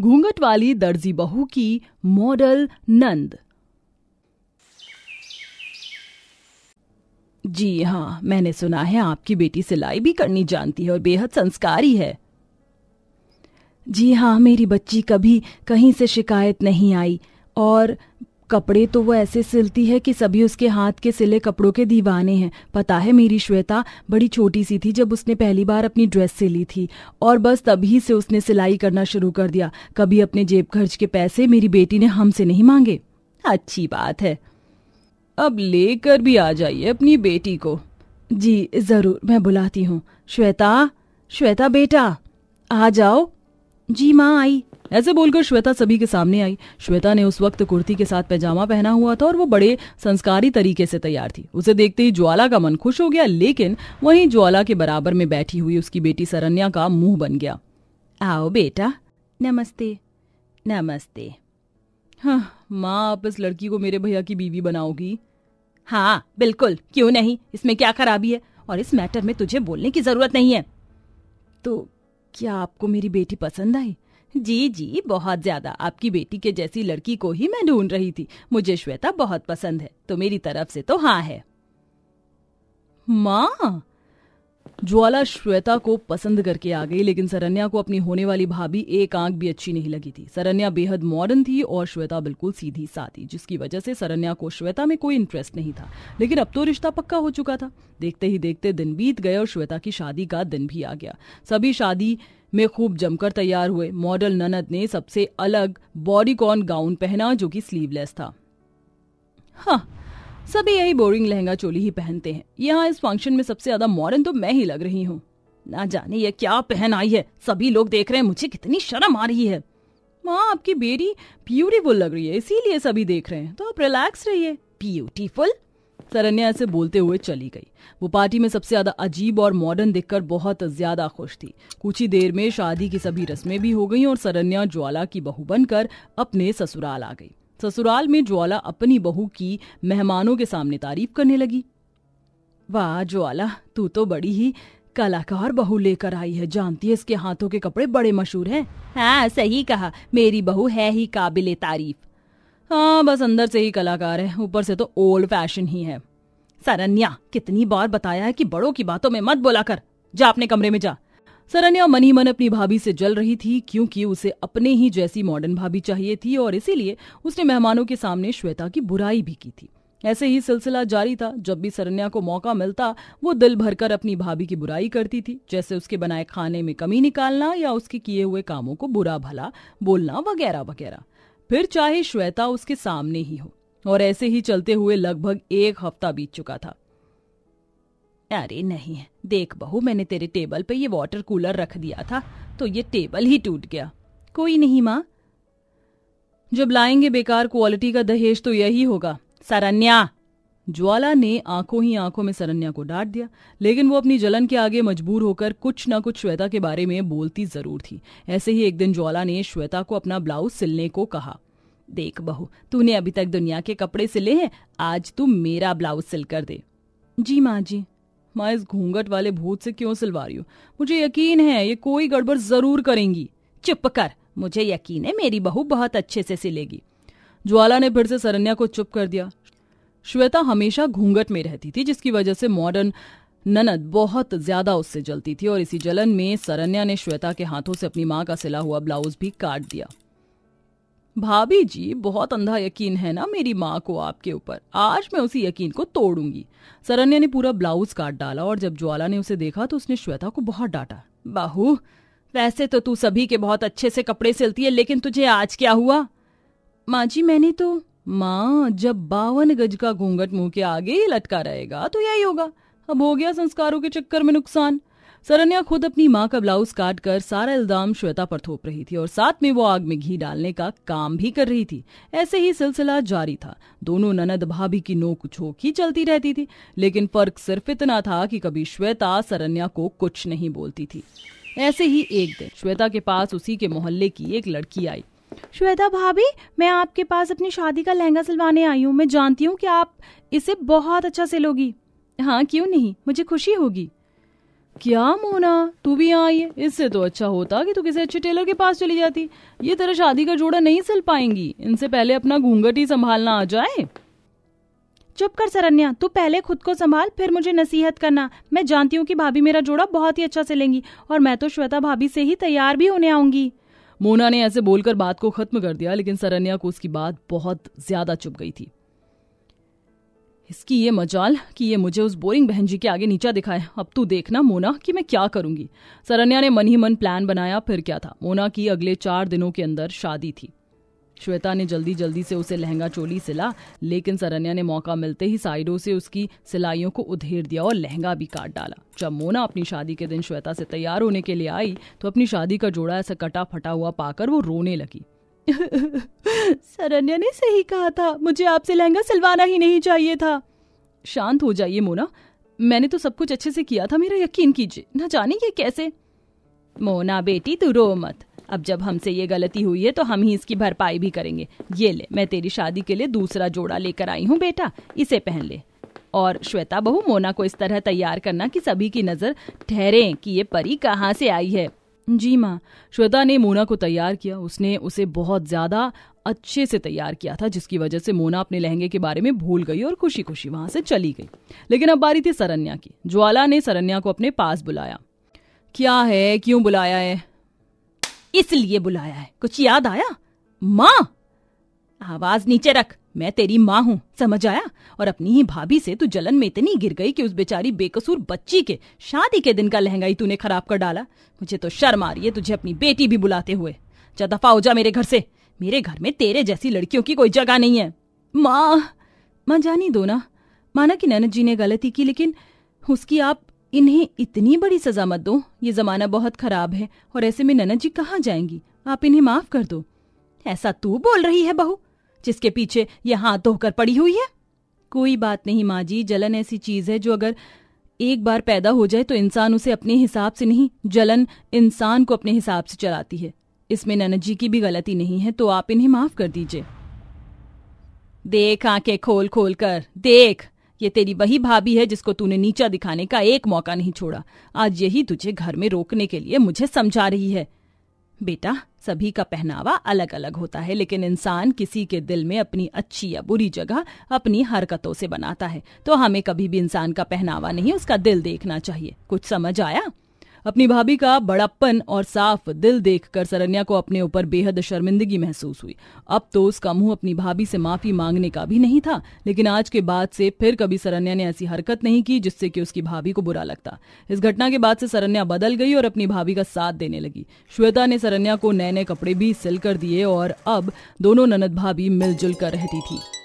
घूंघट वाली दर्जी बहू की मॉडल नंद जी हाँ मैंने सुना है आपकी बेटी सिलाई भी करनी जानती है और बेहद संस्कारी है जी हाँ मेरी बच्ची कभी कहीं से शिकायत नहीं आई और कपड़े तो वो ऐसे सिलती है कि सभी उसके हाथ के सिले कपड़ों के दीवाने हैं पता है मेरी श्वेता बड़ी छोटी सी थी जब उसने पहली बार अपनी ड्रेस सिली थी और बस तभी से उसने सिलाई करना शुरू कर दिया कभी अपने जेब खर्च के पैसे मेरी बेटी ने हमसे नहीं मांगे अच्छी बात है अब लेकर भी आ जाइए अपनी बेटी को जी जरूर मैं बुलाती हूँ श्वेता श्वेता बेटा आ जाओ जी माँ आई ऐसे बोलकर श्वेता सभी के सामने आई श्वेता ने उस वक्त कुर्ती के साथ पैजामा पहना हुआ था और वो बड़े संस्कारी तरीके से तैयार थी उसे देखते ही ज्वाला का मन खुश हो गया लेकिन वही ज्वाला के बराबर में बैठी हुई उसकी बेटी सरन्या का मुंह बन गया आओ बेटा नमस्ते नमस्ते हाँ माँ आप इस लड़की को मेरे भैया की बीवी बनाओगी हाँ बिल्कुल क्यों नहीं इसमें क्या खराबी है और इस मैटर में तुझे बोलने की जरूरत नहीं है तो क्या आपको मेरी बेटी पसंद आई जी जी बहुत ज्यादा आपकी बेटी के जैसी लड़की को ही मैं ढूंढ रही थी मुझे श्वेता बहुत पसंद है तो मेरी तरफ से तो हाँ है माँ ज्वाला श्वेता को पसंद करके आ गई लेकिन सरन्या को अपनी होने वाली भाभी एक आंख भी अच्छी नहीं लगी थी सरन्या बेहद मॉडर्न थी और श्वेता बिल्कुल सीधी साधी जिसकी वजह से सरन्या को श्वेता में कोई इंटरेस्ट नहीं था लेकिन अब तो रिश्ता पक्का हो चुका था देखते ही देखते दिन बीत गए और श्वेता की शादी का दिन भी आ गया सभी शादी में खूब जमकर तैयार हुए मॉडल ननद ने सबसे अलग बॉडीकॉन गाउन पहना जो कि स्लीवलेस था हाँ सभी यही बोरिंग लहंगा चोली ही पहनते हैं यहाँ इस फंक्शन में सबसे ज्यादा मॉडर्न तो मैं ही लग रही हूँ ना जाने ये क्या पहन आई है सभी लोग देख रहे हैं मुझे कितनी शर्म आ रही है माँ आपकी बेटी ब्यूटीफुल लग रही है इसीलिए सभी देख रहे हैं तो आप रिलैक्स रहिए ब्यूटीफुल सरन्या ऐसे बोलते हुए चली गई वो पार्टी में सबसे ज्यादा अजीब और मॉडर्न दिखकर बहुत ज्यादा खुश थी कुछ ही देर में शादी की सभी रस्में भी हो गई और सरन्या ज्वाला की बहू बनकर अपने ससुराल आ गई ससुराल में ज्वाला अपनी बहू की मेहमानों के सामने तारीफ करने लगी वाह ज्वाला तू तो बड़ी ही कलाकार बहू लेकर आई है जानती है इसके हाथों के कपड़े बड़े मशहूर हैं हाँ सही कहा मेरी बहू है ही काबिल तारीफ हाँ बस अंदर से ही कलाकार है ऊपर से तो ओल्ड फैशन ही है सरन्या कितनी बार बताया है कि बड़ों की बातों में मत बोला कर जा अपने कमरे में जा सरन्या मनी मन अपनी भाभी से जल रही थी क्योंकि उसे अपने ही जैसी मॉडर्न भाभी चाहिए थी और इसीलिए उसने मेहमानों के सामने श्वेता की बुराई भी की थी ऐसे ही सिलसिला जारी था जब भी सरन्या को मौका मिलता वो दिल भरकर अपनी भाभी की बुराई करती थी जैसे उसके बनाए खाने में कमी निकालना या उसके किए हुए कामों को बुरा भला बोलना वगैरह वगैरह फिर चाहे श्वेता उसके सामने ही हो और ऐसे ही चलते हुए लगभग एक हफ्ता बीत चुका था अरे नहीं देख बहू मैंने तेरे टेबल पे ये वाटर कूलर रख दिया था तो ये टेबल ही टूट गया कोई नहीं माँ जब लाएंगे बेकार क्वालिटी का दहेज तो यही होगा सरन्या ज्वाला ने आंखों ही आंखों में सरन्या को डांट दिया लेकिन वो अपनी जलन के आगे मजबूर होकर कुछ ना कुछ श्वेता के बारे में बोलती जरूर थी ऐसे ही एक दिन ज्वाला ने श्वेता को अपना ब्लाउज सिलने को कहा देख बहू तूने अभी तक दुनिया के कपड़े सिले हैं आज तू मेरा ब्लाउज सिल कर दे जी माँ जी माँ इस घूंघट वाले भूत से क्यों सिलवा रही हूँ मुझे यकीन है ये कोई गड़बड़ जरूर करेंगी चुप कर मुझे यकीन है मेरी बहू बहुत अच्छे से सिलेगी ज्वाला ने फिर से सरन्या को चुप कर दिया श्वेता हमेशा घूंघट में रहती थी जिसकी वजह से मॉडर्न ननद बहुत ज्यादा उससे जलती थी और इसी जलन में सरन्या ने श्वेता के हाथों से अपनी माँ का सिला हुआ ब्लाउज भी काट दिया भाभी जी बहुत अंधा यकीन है ना मेरी माँ को आपके ऊपर आज मैं उसी यकीन को तोड़ूंगी सरन्या ने पूरा ब्लाउज काट डाला और जब ज्वाला ने उसे देखा तो उसने श्वेता को बहुत डांटा बाहू वैसे तो तू सभी के बहुत अच्छे से कपड़े सिलती है लेकिन तुझे आज क्या हुआ माँ जी मैंने तो माँ जब बावन गज का घूंघट मुंह के आगे ही लटका रहेगा तो यही होगा अब हो गया संस्कारों के चक्कर में नुकसान सरन्या खुद अपनी माँ का ब्लाउज काट कर सारा इल्जाम श्वेता पर थोप रही थी और साथ में वो आग में घी डालने का काम भी कर रही थी ऐसे ही सिलसिला जारी था दोनों ननद भाभी की नोक झोंक ही चलती रहती थी लेकिन फर्क सिर्फ इतना था कि कभी श्वेता सरन्या को कुछ नहीं बोलती थी ऐसे ही एक दिन श्वेता के पास उसी के मोहल्ले की एक लड़की आई श्वेता भाभी मैं आपके पास अपनी शादी का लहंगा सिलवाने आई हूँ मैं जानती हूँ कि आप इसे बहुत अच्छा सिलोगी हाँ क्यों नहीं मुझे खुशी होगी क्या मोना तू भी यहाँ आई इससे तो अच्छा होता कि तू किसी अच्छे टेलर के पास चली जाती ये तरह शादी का जोड़ा नहीं सिल पाएंगी इनसे पहले अपना घूंघट ही संभालना आ जाए चुप कर सरन्या तू पहले खुद को संभाल फिर मुझे नसीहत करना मैं जानती हूँ कि भाभी मेरा जोड़ा बहुत ही अच्छा सिलेंगी और मैं तो श्वेता भाभी से ही तैयार भी होने आऊंगी मोना ने ऐसे बोलकर बात को खत्म कर दिया लेकिन सरन्या को उसकी बात बहुत ज्यादा चुप गई थी इसकी ये मजाल कि ये मुझे उस बोरिंग बहन जी के आगे नीचा दिखाए अब तू देखना मोना कि मैं क्या करूंगी सरन्या ने मन ही मन प्लान बनाया फिर क्या था मोना की अगले चार दिनों के अंदर शादी थी श्वेता ने जल्दी जल्दी से उसे लहंगा चोली सिला लेकिन सरन्या ने मौका मिलते ही साइडों से उसकी सिलाइयों को उधेर दिया और लहंगा भी काट डाला जब मोना अपनी शादी के दिन श्वेता से तैयार होने के लिए आई तो अपनी शादी का जोड़ा ऐसा कटा फटा हुआ पाकर वो रोने लगी सरन्या ने सही कहा था मुझे आपसे लहंगा सिलवाना ही नहीं चाहिए था शांत हो जाइए मोना मैंने तो सब कुछ अच्छे से किया था मेरा यकीन कीजिए न जाने ये कैसे मोना बेटी तू रो मत अब जब हमसे ये गलती हुई है तो हम ही इसकी भरपाई भी करेंगे ये ले मैं तेरी शादी के लिए दूसरा जोड़ा लेकर आई हूँ बेटा इसे पहन ले और श्वेता बहू मोना को इस तरह तैयार करना कि सभी की नज़र ठहरे कि ये परी कहाँ से आई है जी माँ श्वेता ने मोना को तैयार किया उसने उसे बहुत ज़्यादा अच्छे से तैयार किया था जिसकी वजह से मोना अपने लहंगे के बारे में भूल गई और खुशी खुशी वहां से चली गई लेकिन अब बारी थी सरन्या की ज्वाला ने सरन्या को अपने पास बुलाया क्या है क्यों बुलाया है इसलिए बुलाया है कुछ याद आया माँ आवाज नीचे रख मैं तेरी माँ हूँ समझ आया और अपनी ही भाभी से तू जलन में इतनी गिर गई कि उस बेचारी बेकसूर बच्ची के शादी के दिन का लहंगा ही तूने खराब कर डाला मुझे तो शर्म आ रही है तुझे अपनी बेटी भी बुलाते हुए जा दफा हो जा मेरे घर से मेरे घर में तेरे जैसी लड़कियों की कोई जगह नहीं है माँ माँ जानी दो ना माना कि ननद जी ने गलती की लेकिन उसकी आप इन्हें इतनी बड़ी सजा मत दो ये जमाना बहुत खराब है और ऐसे में ननद जी कहाँ जाएंगी आप इन्हें माफ कर दो ऐसा तू बोल रही है बहू जिसके पीछे ये हाथ धोकर पड़ी हुई है कोई बात नहीं माँ जी जलन ऐसी चीज है जो अगर एक बार पैदा हो जाए तो इंसान उसे अपने हिसाब से नहीं जलन इंसान को अपने हिसाब से चलाती है इसमें ननद जी की भी गलती नहीं है तो आप इन्हें माफ कर दीजिए देख आंखें खोल खोल कर देख ये तेरी वही भाभी है जिसको तूने नीचा दिखाने का एक मौका नहीं छोड़ा आज यही तुझे घर में रोकने के लिए मुझे समझा रही है बेटा सभी का पहनावा अलग अलग होता है लेकिन इंसान किसी के दिल में अपनी अच्छी या बुरी जगह अपनी हरकतों से बनाता है तो हमें कभी भी इंसान का पहनावा नहीं उसका दिल देखना चाहिए कुछ समझ आया अपनी भाभी का बड़प्पन और साफ दिल देखकर सरन्या को अपने ऊपर बेहद शर्मिंदगी महसूस हुई अब तो उसका मुंह अपनी भाभी से माफी मांगने का भी नहीं था लेकिन आज के बाद से फिर कभी सरन्या ने ऐसी हरकत नहीं की जिससे कि उसकी भाभी को बुरा लगता इस घटना के बाद से सरन्या बदल गई और अपनी भाभी का साथ देने लगी श्वेता ने सरन्या को नए नए कपड़े भी सिल कर दिए और अब दोनों ननद भाभी मिलजुल कर रहती थी